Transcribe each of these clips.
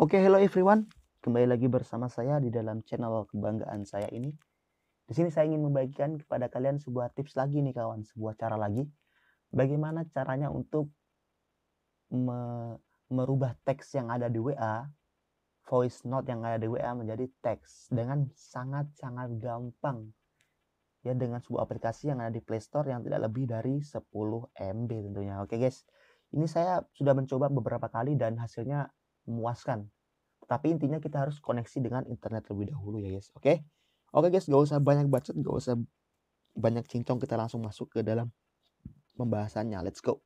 Oke, okay, hello everyone. Kembali lagi bersama saya di dalam channel kebanggaan saya ini. Di sini saya ingin membagikan kepada kalian sebuah tips lagi nih kawan, sebuah cara lagi bagaimana caranya untuk me merubah teks yang ada di WA, voice note yang ada di WA menjadi teks dengan sangat-sangat gampang. Ya dengan sebuah aplikasi yang ada di Play Store yang tidak lebih dari 10 MB tentunya. Oke okay, guys. Ini saya sudah mencoba beberapa kali dan hasilnya memuaskan. Tapi intinya kita harus koneksi dengan internet terlebih dahulu ya guys. Oke? Okay? Oke okay guys, gak usah banyak bacot, gak usah banyak cincong. Kita langsung masuk ke dalam pembahasannya. Let's go.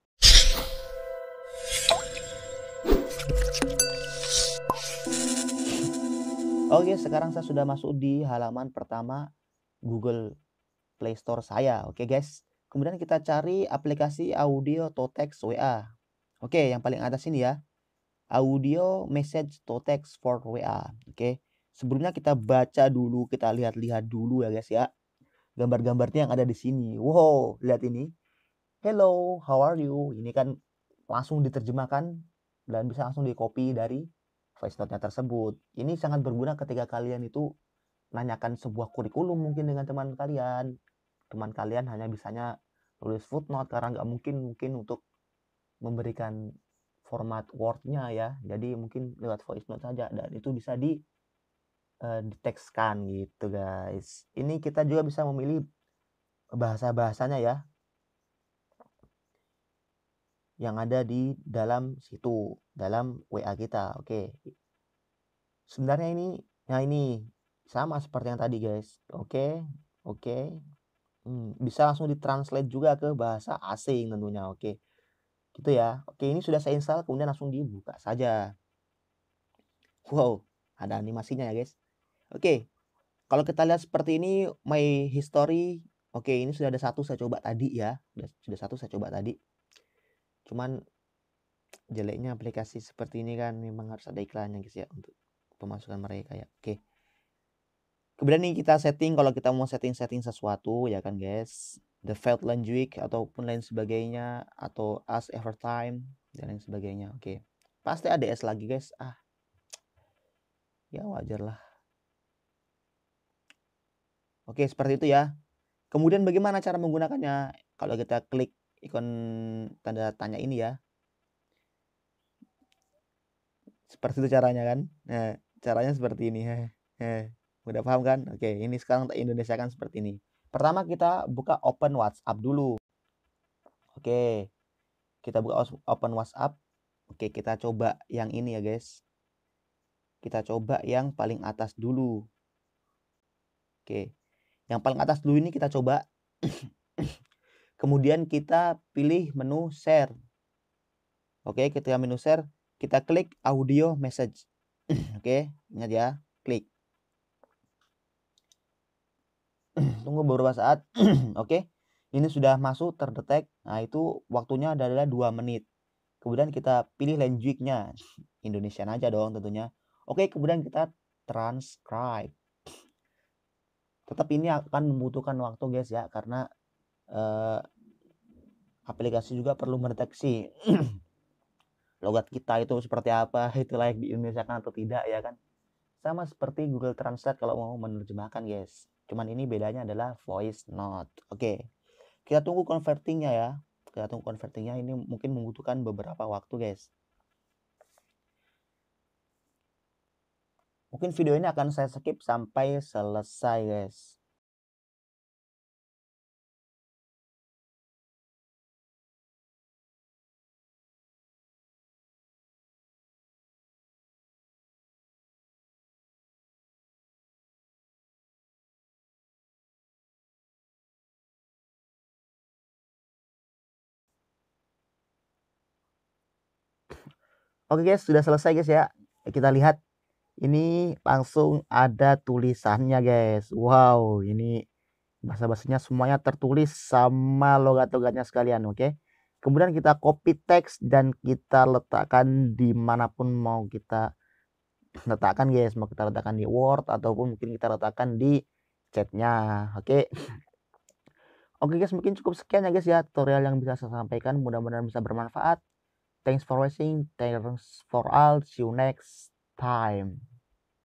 Oke, okay, sekarang saya sudah masuk di halaman pertama Google Play Store saya. Oke okay guys. Kemudian kita cari aplikasi audio to text WA. Oke, okay, yang paling atas ini ya audio message to text for WA. Oke. Okay. Sebelumnya kita baca dulu, kita lihat-lihat dulu ya guys ya. Gambar-gambarnya yang ada di sini. Wow, lihat ini. Hello, how are you? Ini kan langsung diterjemahkan dan bisa langsung di copy dari voice note-nya tersebut. Ini sangat berguna ketika kalian itu nanyakan sebuah kurikulum mungkin dengan teman kalian. Teman kalian hanya bisanya tulis footnote karena nggak mungkin mungkin untuk memberikan format wordnya ya. Jadi mungkin lewat voice note saja dan itu bisa di uh, eh, ditekskan gitu guys. Ini kita juga bisa memilih bahasa-bahasanya ya. Yang ada di dalam situ, dalam WA kita. Oke. Okay. Sebenarnya ini nah ini sama seperti yang tadi guys. Oke. Okay. Oke. Okay. Hmm, bisa langsung ditranslate juga ke bahasa asing tentunya. Oke. Okay gitu ya oke ini sudah saya install kemudian langsung dibuka saja wow ada animasinya ya guys oke kalau kita lihat seperti ini my history oke ini sudah ada satu saya coba tadi ya sudah, sudah satu saya coba tadi cuman jeleknya aplikasi seperti ini kan memang harus ada iklannya guys ya untuk pemasukan mereka ya oke kemudian ini kita setting kalau kita mau setting-setting sesuatu ya kan guys the Felt week ataupun lain sebagainya atau As ever time dan lain sebagainya. Oke. Okay. Pasti ada S lagi, guys. Ah. Ya wajar lah. Oke, okay, seperti itu ya. Kemudian bagaimana cara menggunakannya? Kalau kita klik ikon tanda tanya ini ya. Seperti itu caranya kan? Nah, caranya seperti ini. Heh. Heh. Udah paham kan? Oke, ini sekarang tak Indonesia kan seperti ini. Pertama kita buka open WhatsApp dulu. Oke. Kita buka open WhatsApp. Oke, kita coba yang ini ya, guys. Kita coba yang paling atas dulu. Oke. Yang paling atas dulu ini kita coba. Kemudian kita pilih menu share. Oke, ketika menu share, kita klik audio message. Oke, ingat ya, klik. tunggu beberapa saat oke okay. ini sudah masuk terdetek nah itu waktunya adalah dua menit kemudian kita pilih lanjutnya nya Indonesian aja dong tentunya oke okay, kemudian kita transcribe tetap ini akan membutuhkan waktu guys ya karena uh, aplikasi juga perlu mendeteksi logat kita itu seperti apa itu layak di Indonesia kan atau tidak ya kan sama seperti Google Translate kalau mau menerjemahkan guys Cuman ini bedanya adalah voice note. Oke. Kita tunggu convertingnya ya. Kita tunggu convertingnya ini mungkin membutuhkan beberapa waktu, guys. Mungkin video ini akan saya skip sampai selesai, guys. Oke guys, sudah selesai guys ya. Kita lihat ini langsung ada tulisannya guys. Wow, ini bahasa-bahasanya semuanya tertulis sama logat-logatnya sekalian, oke. Okay? Kemudian kita copy teks dan kita letakkan dimanapun mau kita letakkan guys. Mau kita letakkan di Word ataupun mungkin kita letakkan di chatnya, oke. Okay? Oke okay guys, mungkin cukup sekian ya guys ya tutorial yang bisa saya sampaikan. Mudah-mudahan bisa bermanfaat. Thanks for watching. Thanks for all. See you next time.